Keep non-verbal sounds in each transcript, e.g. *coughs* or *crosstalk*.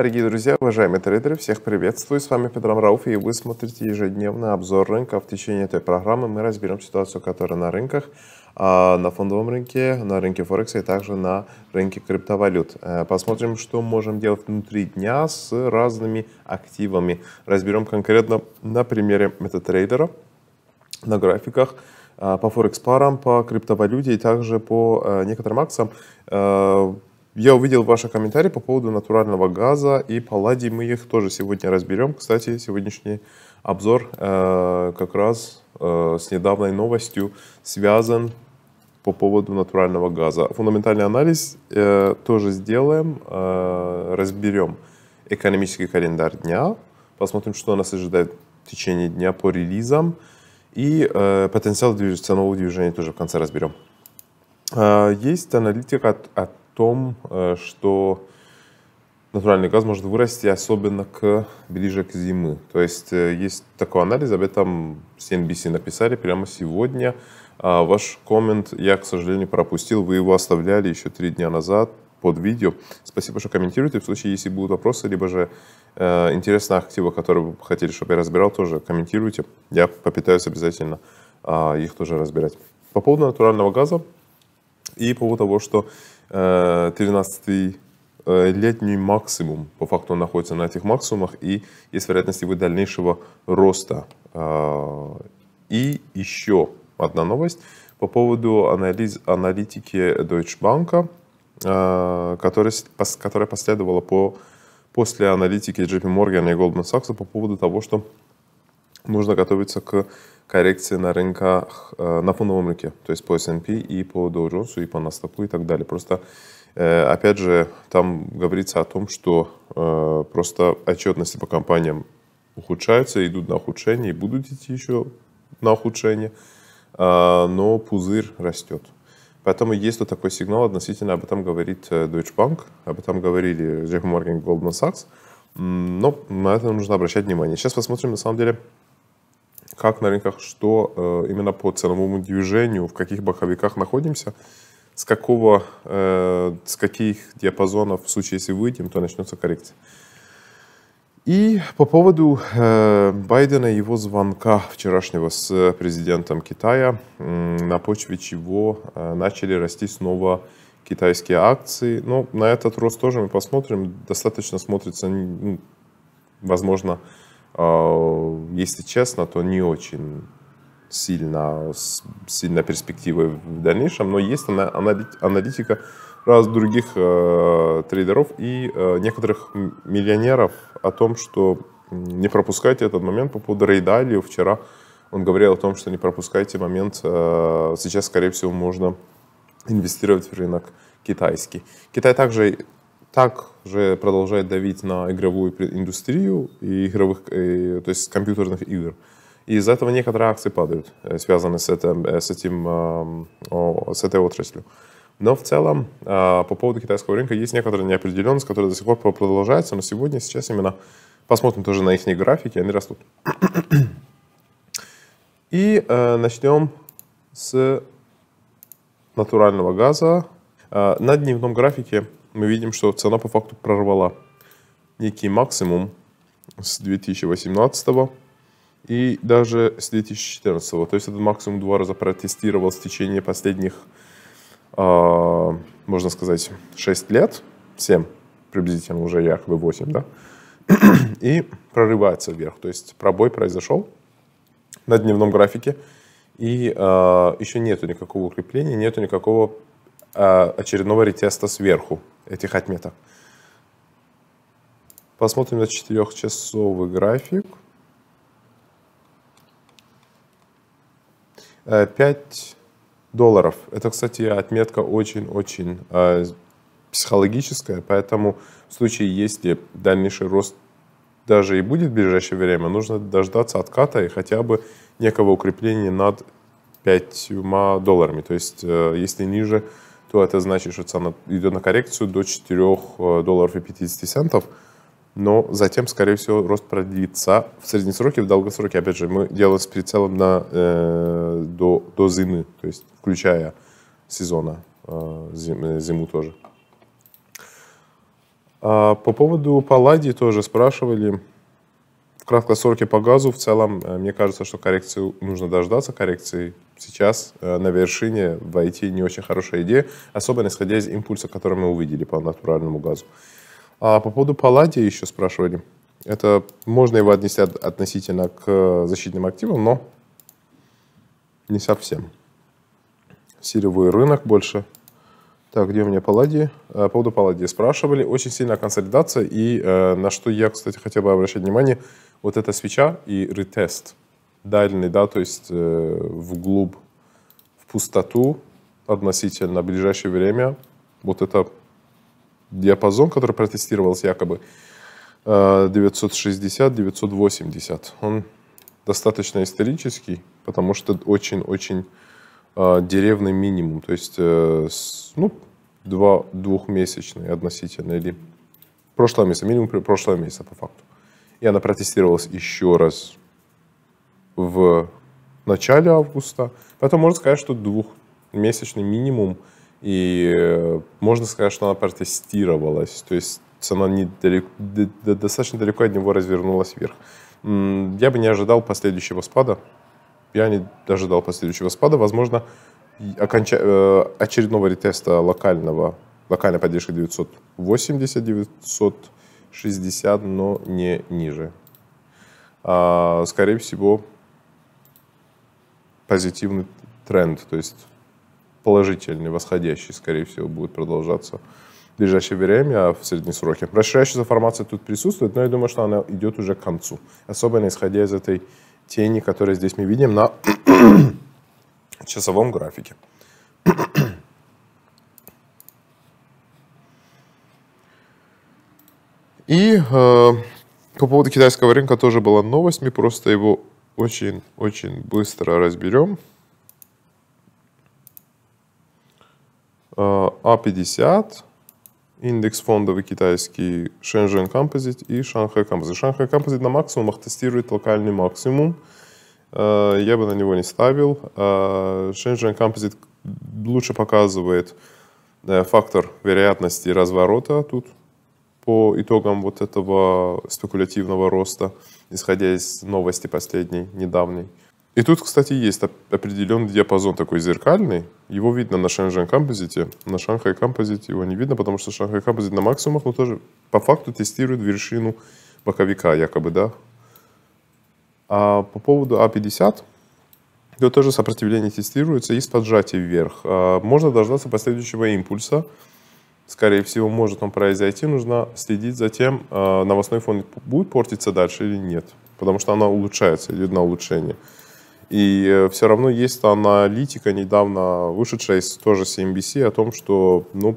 Дорогие друзья, уважаемые трейдеры, всех приветствую. С вами Петром Рауф, и вы смотрите ежедневный обзор рынка. В течение этой программы мы разберем ситуацию, которая на рынках, а, на фондовом рынке, на рынке Форекса и также на рынке криптовалют. Э, посмотрим, что можем делать внутри дня с разными активами. Разберем конкретно на примере MetaTrader, на графиках, а, по форекс парам, по криптовалюте и также по э, некоторым акциям э, я увидел ваши комментарии по поводу натурального газа и палладий. Мы их тоже сегодня разберем. Кстати, сегодняшний обзор э, как раз э, с недавней новостью связан по поводу натурального газа. Фундаментальный анализ э, тоже сделаем, э, разберем экономический календарь дня, посмотрим, что нас ожидает в течение дня по релизам и э, потенциал движ- ценового движения тоже в конце разберем. Э, есть аналитика от, от том, э, что натуральный газ может вырасти, особенно к, ближе к зимы. То есть э, есть такой анализ, об этом CNBC написали прямо сегодня. А ваш коммент я, к сожалению, пропустил. Вы его оставляли еще три дня назад под видео. Спасибо, что комментируете. В случае, если будут вопросы, либо же э, интересные активы, которые вы хотели, чтобы я разбирал, тоже комментируйте. Я попытаюсь обязательно э, их тоже разбирать. По поводу натурального газа и по поводу того, что 13 э, э, летний максимум, по факту он находится на этих максимумах, и есть вероятность его дальнейшего роста. Э, и еще одна новость по поводу анализ, аналитики Deutsche Bank, которая, которая последовала по, после аналитики JP Morgan и Goldman Sachs по поводу того, что нужно готовиться к коррекции на рынках, э, на фондовом рынке, то есть по S&P и по Dow Jones и по Nasdaq и так далее. Просто, э, опять же, там говорится о том, что э, просто отчетности по компаниям ухудшаются, идут на ухудшение и будут идти еще на ухудшение, но пузырь растет. Поэтому есть вот такой сигнал относительно, об этом говорит Deutsche Bank, об этом говорили JP Morgan Goldman Sachs, но на это нужно обращать внимание. Сейчас посмотрим, на самом деле, как на рынках, что э, именно по ценовому движению, в каких боковиках находимся, с какого, э, с каких диапазонов, в случае, если выйдем, то начнется коррекция. И по поводу э, Байдена и его звонка вчерашнего с президентом Китая, на почве чего начали расти снова китайские акции. Но ну, на этот рост тоже мы посмотрим. Достаточно смотрится, ну, возможно, а, если честно, то не очень сильно, сильно перспективы в дальнейшем, но есть аналитика раз других э, трейдеров и э, некоторых миллионеров о том, что не пропускайте этот момент по поводу рейдалию. Вчера он говорил о том, что не пропускайте момент, э, сейчас, скорее всего, можно инвестировать в рынок китайский. Китай также так же продолжает давить на игровую индустрию и игровых, и, то есть компьютерных игр. И из-за этого некоторые акции падают, связанные с, этим, с, этим, с этой отраслью. Но в целом по поводу китайского рынка есть некоторая неопределенность, которая до сих пор продолжается, но сегодня, сейчас именно посмотрим тоже на их графики, они растут. И *clears throat* начнем с натурального газа. на дневном графике мы видим, что цена по факту прорвала некий максимум с 2018 и даже с 2014. То есть этот максимум два раза протестировал в течение последних, э, можно сказать, 6 лет, 7 приблизительно, уже якобы 8, да, *clears throat* и прорывается вверх. То есть пробой произошел на дневном графике, и э, еще нету никакого укрепления, нету никакого э, очередного ретеста сверху этих отметок. Посмотрим на 4-часовый график. 5 э, долларов. Это, кстати, отметка очень-очень э, психологическая, поэтому в случае, если дальнейший рост даже и будет в ближайшее время, нужно дождаться отката и хотя бы некого укрепления над 5 долларами. То есть, э, если ниже то это значит, что цена идет на коррекцию до 4 э, долларов и 50 центов. Но затем, скорее всего, рост продлится в среднесроке, в долгосроке. Опять же, мы делаем с прицелом на, э, до, до зимы, то есть включая сезона, э, зим, э, зиму тоже. А по поводу палладии тоже спрашивали. В краткосроке по газу в целом, э, мне кажется, что коррекцию нужно дождаться, коррекции сейчас э, на вершине войти не очень хорошая идея, особенно исходя из импульса, который мы увидели по натуральному газу. А по поводу палладия еще спрашивали. Это можно его отнести относительно к защитным активам, но не совсем. Сырьевой рынок больше. Так, где у меня палладии? Э, по поводу палладии спрашивали. Очень сильная консолидация. И э, на что я, кстати, хотел бы обращать внимание, вот эта свеча и ретест – дальний, да, то есть э, вглубь, в пустоту относительно ближайшее время, вот это диапазон, который протестировался якобы, 960-980. Э, Он достаточно исторический, потому что очень-очень э, деревный минимум, то есть э, ну, два, двухмесячный относительно, или прошлого месяца, минимум прошлого месяца по факту. И она протестировалась еще раз в начале августа. Поэтому можно сказать, что двухмесячный минимум. И э, можно сказать, что она протестировалась. То есть цена недалеко, достаточно далеко от него развернулась вверх. Я бы не ожидал последующего спада. Я не ожидал последующего спада. Возможно, оконч... Э, очередного ретеста локального, локальной поддержки 980, 960, но не ниже. А, скорее всего, позитивный тренд, то есть положительный, восходящий, скорее всего, будет продолжаться в ближайшее время, а в среднесроке. Расширяющаяся формация тут присутствует, но я думаю, что она идет уже к концу. Особенно исходя из этой тени, которую здесь мы видим на *coughs* часовом графике. И э, по поводу китайского рынка тоже была новость, мы просто его очень-очень быстро разберем. А50, а индекс фондовый китайский, Shenzhen Composite и Shanghai Composite. Shanghai Composite на максимумах тестирует локальный максимум. А, я бы на него не ставил. А, Shenzhen Composite лучше показывает э, фактор вероятности разворота тут по итогам вот этого спекулятивного роста исходя из новости последней, недавней. И тут, кстати, есть определенный диапазон такой зеркальный. Его видно на Shenzhen Composite, на Шанхай Composite его не видно, потому что Шанхай Composite на максимумах, но тоже по факту тестирует вершину боковика якобы, да. А по поводу А50, то тоже сопротивление тестируется и с поджатием вверх. А можно дождаться последующего импульса, скорее всего, может он произойти, нужно следить за тем, э, новостной фон будет портиться дальше или нет, потому что она улучшается, идет на улучшение. И э, все равно есть аналитика, недавно вышедшая из тоже CNBC, о том, что ну,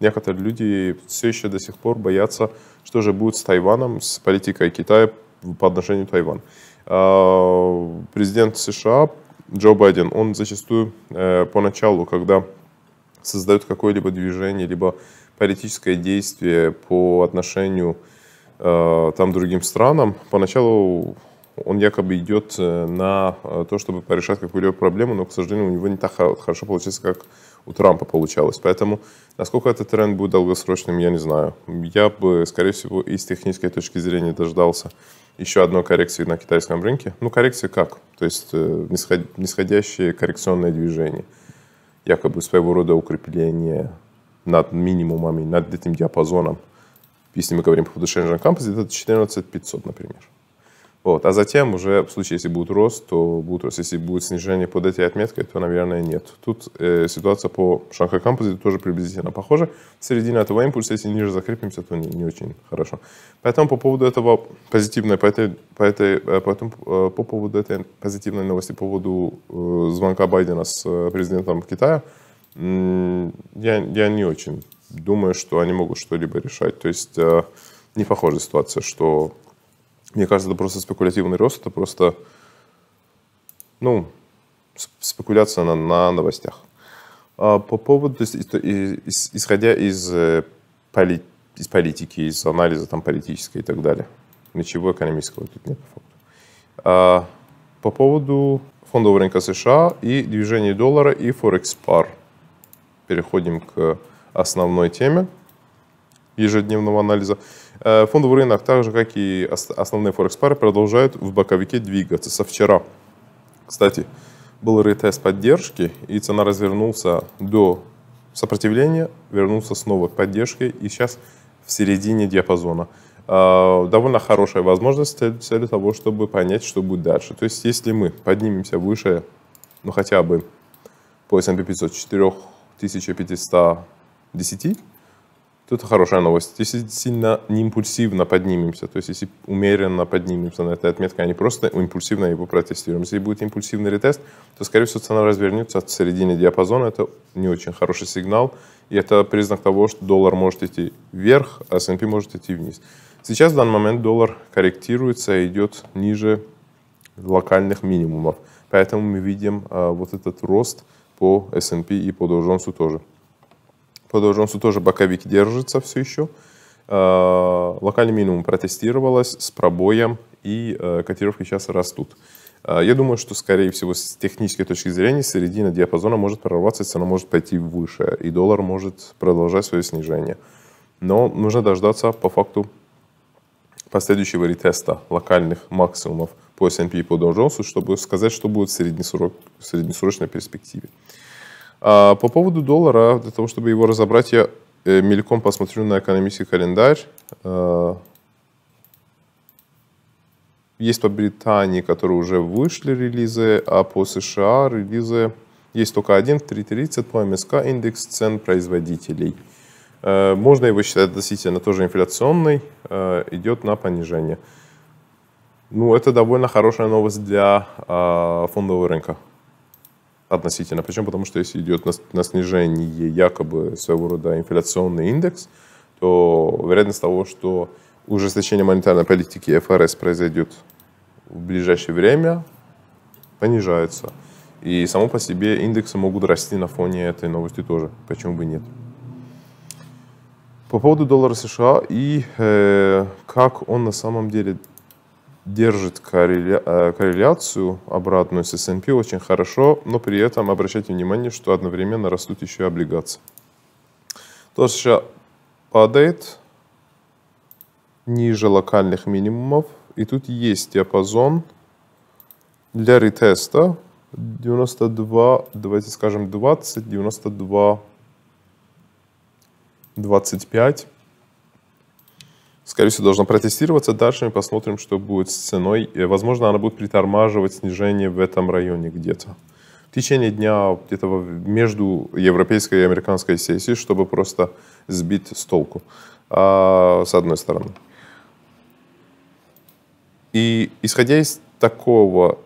некоторые люди все еще до сих пор боятся, что же будет с Тайваном, с политикой Китая по отношению к Тайвану. А, президент США Джо Байден, он зачастую э, поначалу, когда создают какое-либо движение, либо политическое действие по отношению э, там другим странам, поначалу он якобы идет э, на э, то, чтобы порешать какую-либо проблему, но, к сожалению, у него не так хорошо получается, как у Трампа получалось. Поэтому, насколько этот тренд будет долгосрочным, я не знаю. Я бы, скорее всего, и с технической точки зрения дождался еще одной коррекции на китайском рынке. Ну, коррекция как? То есть э, нисходящее коррекционное движение якобы своего рода укрепление над минимумами, над этим диапазоном. Если мы говорим по поводу Schengen Campus, это 14500, например. Вот. А затем уже в случае, если будет рост, то будет рост. Если будет снижение под этой отметкой, то, наверное, нет. Тут э, ситуация по Шанхай Композиту тоже приблизительно похожа. Середина этого импульса, если ниже закрепимся, то не, не очень хорошо. Поэтому по поводу этого позитивной, по этой, по этой, э, поэтому, э, по поводу этой позитивной новости, по поводу э, звонка Байдена с э, президентом Китая, я, я не очень думаю, что они могут что-либо решать. То есть э, не похожа ситуация, что мне кажется, это просто спекулятивный рост, это просто, ну, спекуляция на, на новостях. А по поводу, то есть, исходя из, э, поли, из политики, из анализа там политической и так далее, ничего экономического тут нет по факту. А, по поводу фондового рынка США и движения доллара и форекс пар. Переходим к основной теме ежедневного анализа. Э, фондовый рынок, так же как и основные форекс-пары, продолжают в боковике двигаться. Со вчера, кстати, был ретест поддержки, и цена развернулся до сопротивления, вернулся снова к поддержке, и сейчас в середине диапазона. Э, довольно хорошая возможность для того, чтобы понять, что будет дальше. То есть, если мы поднимемся выше, ну хотя бы по S&P 500 4510, это хорошая новость. Если сильно не импульсивно поднимемся, то есть если умеренно поднимемся на этой отметке, а не просто импульсивно его протестируем. Если будет импульсивный ретест, то, скорее всего, цена развернется от середины диапазона. Это не очень хороший сигнал. И это признак того, что доллар может идти вверх, а S&P может идти вниз. Сейчас в данный момент доллар корректируется и идет ниже локальных минимумов. Поэтому мы видим а, вот этот рост по S&P и по Dow тоже по Дожонсу тоже боковик держится все еще. А, локальный минимум протестировалась с пробоем, и э, котировки сейчас растут. А, я думаю, что, скорее всего, с технической точки зрения, середина диапазона может прорваться, цена может пойти выше, и доллар может продолжать свое снижение. Но нужно дождаться, по факту, последующего ретеста локальных максимумов по S&P и по Dow Jones, чтобы сказать, что будет в среднесрочной перспективе. А по поводу доллара, для того, чтобы его разобрать, я э, мельком посмотрю на экономический календарь. А, есть по Британии, которые уже вышли релизы, а по США релизы есть только один, 3.30 по МСК, индекс цен производителей. Э, можно его считать относительно тоже инфляционный, э, идет на понижение. Ну, это довольно хорошая новость для а, фондового рынка относительно. Причем потому, что если идет на, на снижение якобы своего рода инфляционный индекс, то вероятность того, что ужесточение монетарной политики ФРС произойдет в ближайшее время, понижается. И само по себе индексы могут расти на фоне этой новости тоже. Почему бы нет? По поводу доллара США и э, как он на самом деле держит корреля... Э, корреляцию обратную с S&P очень хорошо, но при этом обращайте внимание, что одновременно растут еще и облигации. Доллар сейчас падает ниже локальных минимумов, и тут есть диапазон для ретеста 92, давайте скажем 20, 92, 25 скорее всего, должна протестироваться. Дальше мы посмотрим, что будет с ценой. Возможно, она будет притормаживать снижение в этом районе где-то. В течение дня где-то между европейской и американской сессией, чтобы просто сбить с толку, а, с одной стороны. И исходя из такого,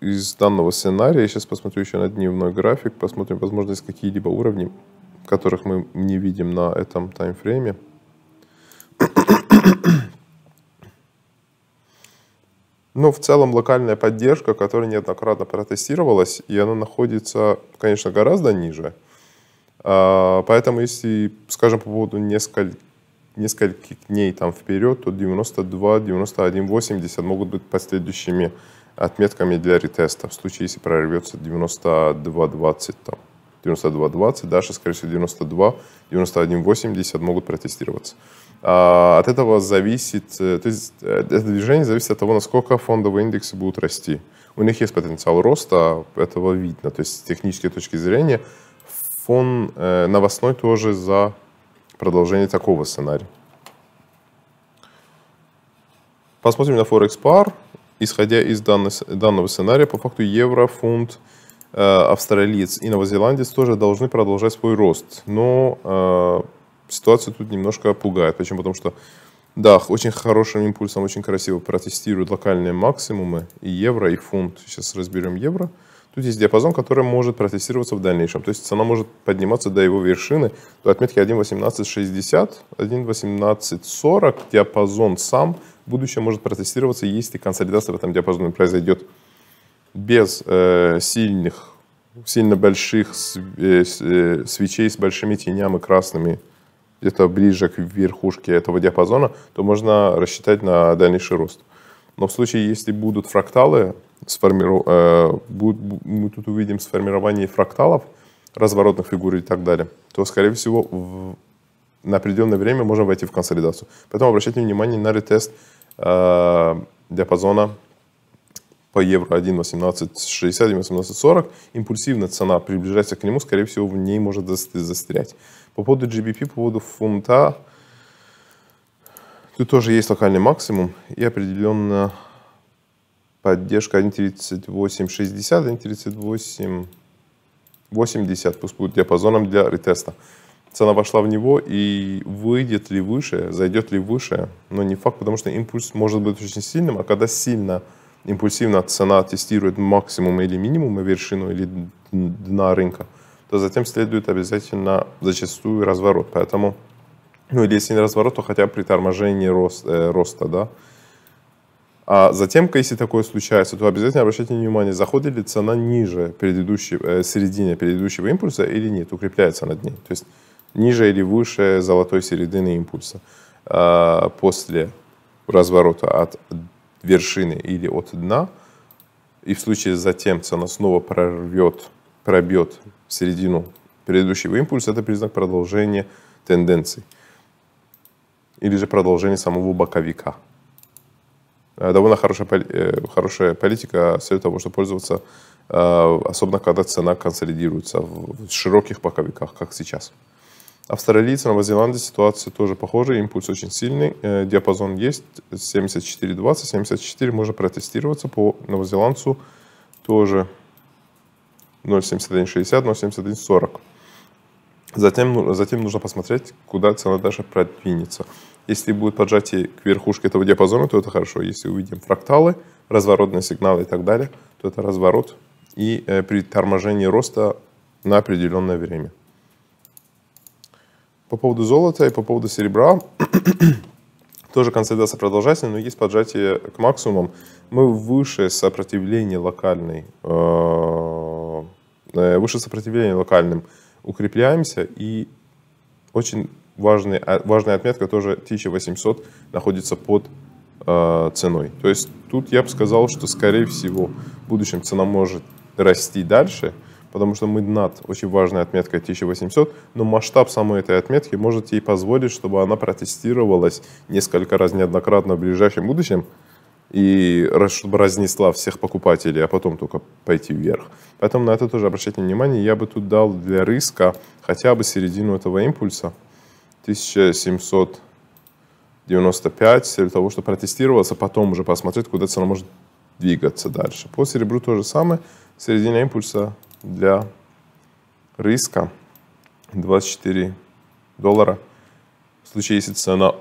из данного сценария, я сейчас посмотрю еще на дневной график, посмотрим, возможно, есть какие-либо уровни, которых мы не видим на этом таймфрейме. Но в целом локальная поддержка, которая неоднократно протестировалась, и она находится, конечно, гораздо ниже. А, поэтому, если, скажем, по поводу несколь... нескольких дней там вперед, то 92, 91, 80 могут быть последующими отметками для ретеста. В случае, если прорвется 92, 20, там, 92, 20, дальше, скорее всего, 92, 91, 80 могут протестироваться. А, от этого зависит, э, то есть э, это движение зависит от того, насколько фондовые индексы будут расти. У них есть потенциал роста, этого видно. То есть с технической точки зрения фон э, новостной тоже за продолжение такого сценария. Посмотрим на Forex Par. Исходя из данного, данного сценария, по факту евро, фунт, австралиец и новозеландец тоже должны продолжать свой рост. Но ситуация тут немножко пугает. причем Потому что, да, очень хорошим импульсом, очень красиво протестируют локальные максимумы и евро, и фунт. Сейчас разберем евро. Тут есть диапазон, который может протестироваться в дальнейшем. То есть цена может подниматься до его вершины, до отметки 1.1860, 1.1840. Диапазон сам в будущем может протестироваться, если консолидация в этом диапазоне произойдет без э, сильных, сильно больших э, э, свечей с большими тенями красными где-то ближе к верхушке этого диапазона, то можно рассчитать на дальнейший рост. Но в случае, если будут фракталы, сформиру... э, будут, мы тут увидим сформирование фракталов, разворотных фигур и так далее, то, скорее всего, в... на определенное время можно войти в консолидацию. Поэтому обращайте внимание на ретест э, диапазона по евро 1.1860, 1.1840, импульсивная цена приближается к нему, скорее всего, в ней может застрять. По поводу GBP, по поводу фунта, тут тоже есть локальный максимум и определенно поддержка 1.3860, 1.3880, пусть будет диапазоном для ретеста. Цена вошла в него и выйдет ли выше, зайдет ли выше, но не факт, потому что импульс может быть очень сильным, а когда сильно импульсивно цена тестирует максимум или минимум вершину или дна рынка – то затем следует обязательно зачастую разворот. Поэтому, ну или если не разворот, то хотя бы при торможении рост, э, роста, да. А затем, если такое случается, то обязательно обращайте внимание, заходит ли цена ниже предыдущей, э, середине предыдущего импульса или нет, укрепляется над ней. То есть ниже или выше золотой середины импульса э, после разворота от вершины или от дна. И в случае затем цена снова прорвет пробьет середину предыдущего импульса, это признак продолжения тенденций или же продолжение самого боковика. Э, довольно хорошая, э, хорошая политика советую того, чтобы пользоваться, э, особенно когда цена консолидируется в широких боковиках, как сейчас. Австралийцы, Новозеландия, ситуация тоже похожая, импульс очень сильный, диапазон есть, 74.20, 74 можно протестироваться по новозеландцу тоже 0.7160, 0.7140. Затем, ну, затем нужно посмотреть, куда цена дальше продвинется. Если будет поджатие к верхушке этого диапазона, то это хорошо. Если увидим фракталы, разворотные сигналы и так далее, то это разворот и э, при торможении роста на определенное время. По поводу золота и по поводу серебра *coughs* тоже консолидация продолжается, но есть поджатие к максимумам. Мы выше сопротивления локальной э, Э, выше сопротивление локальным укрепляемся. И очень важный, а, важная отметка тоже 1800 находится под э, ценой. То есть тут я бы сказал, что скорее всего в будущем цена может расти дальше, потому что мы над очень важной отметкой 1800, но масштаб самой этой отметки может ей позволить, чтобы она протестировалась несколько раз неоднократно в ближайшем будущем, и чтобы разнесла всех покупателей, а потом только пойти вверх. Поэтому на это тоже обращайте внимание. Я бы тут дал для риска хотя бы середину этого импульса 1795 для того, чтобы протестироваться, потом уже посмотреть, куда цена может двигаться дальше. По серебру то же самое. Середина импульса для риска 24 доллара. В случае, если цена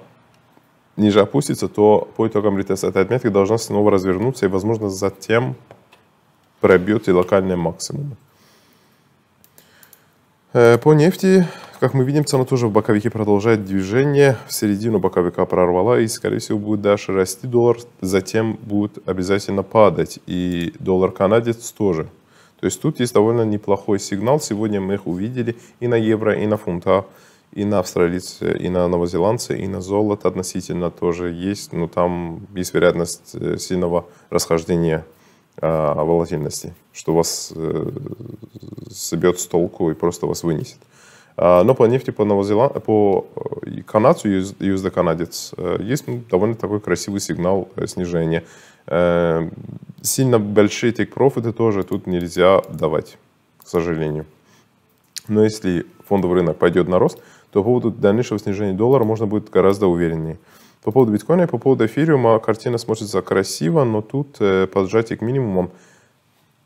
ниже опустится, то по итогам ретеста этой отметки должна снова развернуться и, возможно, затем пробьет и локальные максимумы. Э, по нефти, как мы видим, цена тоже в боковике продолжает движение. В середину боковика прорвала и, скорее всего, будет дальше расти доллар, затем будет обязательно падать. И доллар-канадец тоже. То есть тут есть довольно неплохой сигнал. Сегодня мы их увидели и на евро, и на фунта и на австралийце, и на новозеландце, и на золото относительно тоже есть, но там есть вероятность э, сильного расхождения э, волатильности, что вас э, собьет с толку и просто вас вынесет. Э, но по нефти по, Новозелан... по э, канадцу, южноканадец, э, есть ну, довольно такой красивый сигнал э, снижения. Э, сильно большие тейк-профиты тоже тут нельзя давать, к сожалению. Но если фондовый рынок пойдет на рост, то по поводу дальнейшего снижения доллара можно будет гораздо увереннее. По поводу биткоина и по поводу эфириума картина смотрится красиво, но тут э, поджатие к минимумам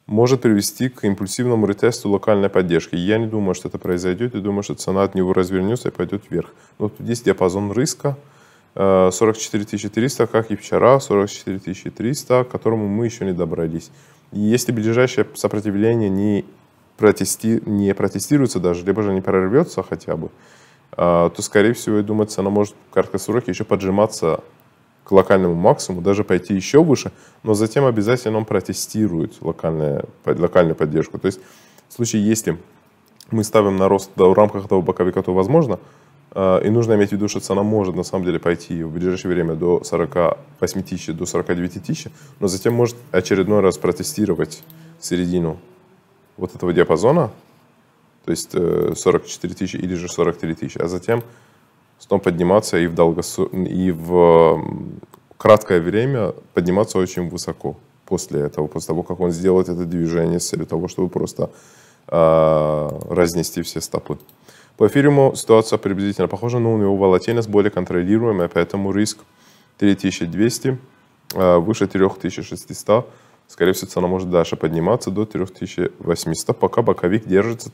может привести к импульсивному ретесту локальной поддержки. Я не думаю, что это произойдет, я думаю, что цена от него развернется и пойдет вверх. Но тут есть диапазон риска, 44 э, 300, как и вчера, 44 300, к которому мы еще не добрались. И если ближайшее сопротивление не, протести, не протестируется даже, либо же не прорвется хотя бы, а, то, скорее всего, я думаю, цена может в краткосроке еще поджиматься к локальному максимуму, даже пойти еще выше, но затем обязательно он протестирует локальную, локальную поддержку. То есть в случае, если мы ставим на рост в рамках этого боковика, то возможно, а, и нужно иметь в виду, что цена может на самом деле пойти в ближайшее время до 48 тысяч, до 49 тысяч, но затем может очередной раз протестировать середину вот этого диапазона, то есть 44 э, тысячи или же 43 тысячи, а затем снова подниматься и в, долгосу... и в краткое время подниматься очень высоко после этого, после того, как он сделает это движение с целью того, чтобы просто э, разнести все стопы. По эфириуму ситуация приблизительно похожа, но у него волатильность более контролируемая, поэтому риск 3200, э, а, выше 3600, Скорее всего, цена может дальше подниматься до 3800, пока боковик держится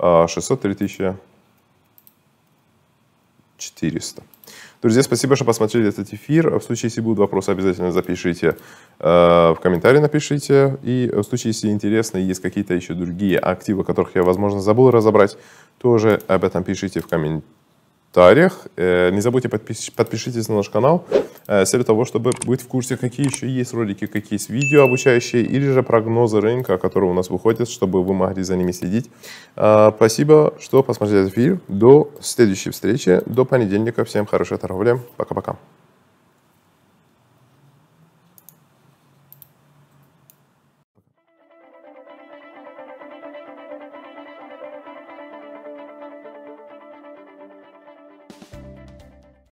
3600-3400. А, Друзья, спасибо, что посмотрели этот эфир. В случае, если будут вопросы, обязательно запишите э, в комментарии, напишите. И в случае, если интересно, есть какие-то еще другие активы, которых я, возможно, забыл разобрать, тоже об этом пишите в комментариях. Э, не забудьте, подпишитесь на наш канал. Э, с целью того, чтобы быть в курсе, какие еще есть ролики, какие есть видео обучающие или же прогнозы рынка, которые у нас выходят, чтобы вы могли за ними следить. Э, спасибо, что посмотрели этот эфир. До следующей встречи, до понедельника. Всем хорошей торговли. Пока-пока.